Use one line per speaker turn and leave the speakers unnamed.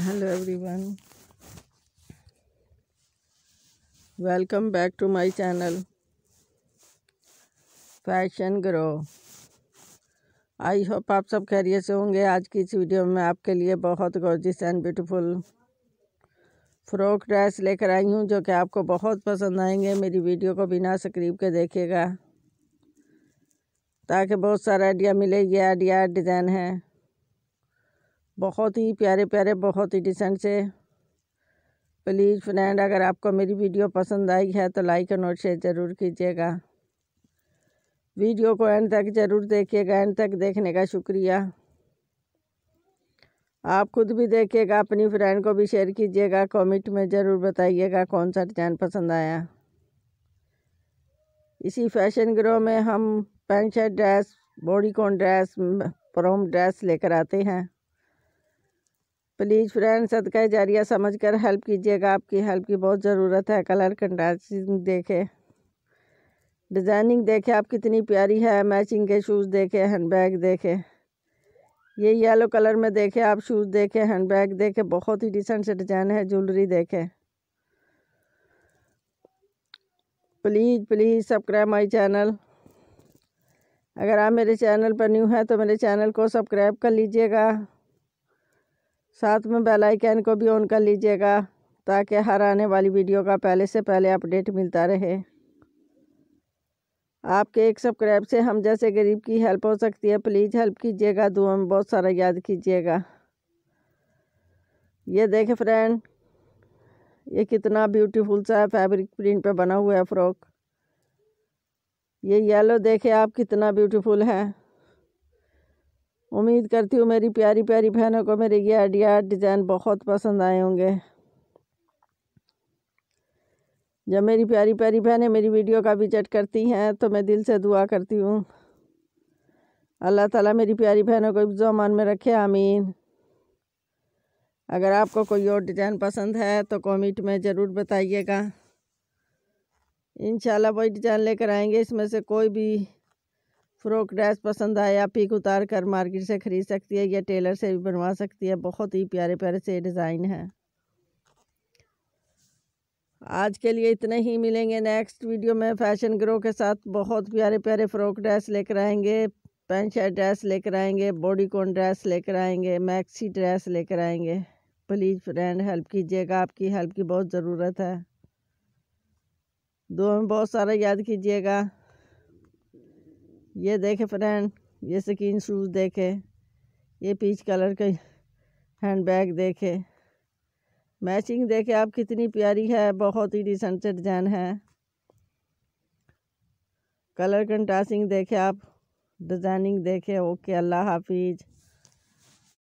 hello everyone welcome back to my channel Fashion Grow I hope आप सब खैरियत से होंगे आज की इस वीडियो में आपके लिए बहुत gorgeous and beautiful frock dress लेकर आई हूँ जो कि आपको बहुत पसंद आएंगे मेरी वीडियो को बिना सक्रीब के देखिएगा ताकि बहुत सारा आइडिया मिले ये आइडिया डिज़ाइन है बहुत ही प्यारे प्यारे बहुत ही डिसेंट से प्लीज़ फ्रेंड अगर आपको मेरी वीडियो पसंद आई है तो लाइक और शेयर ज़रूर कीजिएगा वीडियो को एंड तक ज़रूर देखिएगा एंड तक देखने का शुक्रिया आप खुद भी देखिएगा अपनी फ्रेंड को भी शेयर कीजिएगा कमेंट में ज़रूर बताइएगा कौन सा डिज़ाइन पसंद आया इसी फैशन ग्रो में हम pant shirt dress bodycon dress prom dress लेकर आते हैं प्लीज़ फ्रेंड सदका जारिया समझ कर हेल्प कीजिएगा आपकी हेल्प की बहुत ज़रूरत है कलर कंट्रास्टिंग देखें डिज़ाइनिंग देखें आप कितनी प्यारी है मैचिंग के शूज़ देखें हैंडबैग देखें ये येलो कलर में देखें आप शूज़ देखें हैंडबैग देखें बहुत ही डिसेंट से डिज़ाइन है ज्वेलरी देखें please please subscribe my channel अगर आप मेरे चैनल पर न्यू हैं तो मेरे चैनल को सब्सक्राइब कर लीजिएगा साथ में बेल आइकन को भी ऑन कर लीजिएगा ताकि हर आने वाली वीडियो का पहले से पहले अपडेट मिलता रहे आपके एक सब्सक्राइब से हम जैसे गरीब की हेल्प हो सकती है प्लीज़ हेल्प कीजिएगा दुआ में बहुत सारा याद कीजिएगा ये देखें फ्रेंड ये कितना ब्यूटीफुल सा है फैब्रिक प्रिंट पे बना हुआ है फ्रॉक ये येलो देखें आप कितना ब्यूटीफुल है उम्मीद करती हूँ मेरी प्यारी प्यारी बहनों को मेरे ये आइडिया डिज़ाइन बहुत पसंद आए होंगे जब मेरी प्यारी प्यारी बहनें मेरी वीडियो का विजिट करती हैं तो मैं दिल से दुआ करती हूँ अल्लाह ताला मेरी प्यारी बहनों को इब्ज़ोमान में रखे आमीन अगर आपको कोई और डिज़ाइन पसंद है तो कमेंट में ज़रूर बताइएगा इन वही डिज़ाइन लेकर आएंगे इसमें से कोई भी फ्रॉक ड्रेस पसंद आए आप पिक उतार कर मार्केट से ख़रीद सकती है या टेलर से भी बनवा सकती है बहुत ही प्यारे प्यारे से डिज़ाइन है आज के लिए इतने ही मिलेंगे नेक्स्ट वीडियो में फैशन ग्रो के साथ बहुत प्यारे प्यारे फ्रॉक ड्रेस लेकर आएंगे पैंट शर्ट ड्रेस लेकर आएंगे बॉडी कॉन ड्रेस लेकर आएंगे मैक्सी ड्रेस लेकर आएंगे प्लीज़ फ्रेंड हेल्प कीजिएगा आपकी हेल्प की बहुत ज़रूरत है दो में बहुत सारा याद कीजिएगा ये देखे फ्रेंड ये स्किन शूज़ देखे ये पीच कलर का हैंड बैग देखे मैचिंग देखे आप कितनी प्यारी है बहुत ही डिसेंट डिजाइन है कलर कंट्रास्टिंग देखे आप डिज़ाइनिंग देखे ओके अल्लाह हाफिज़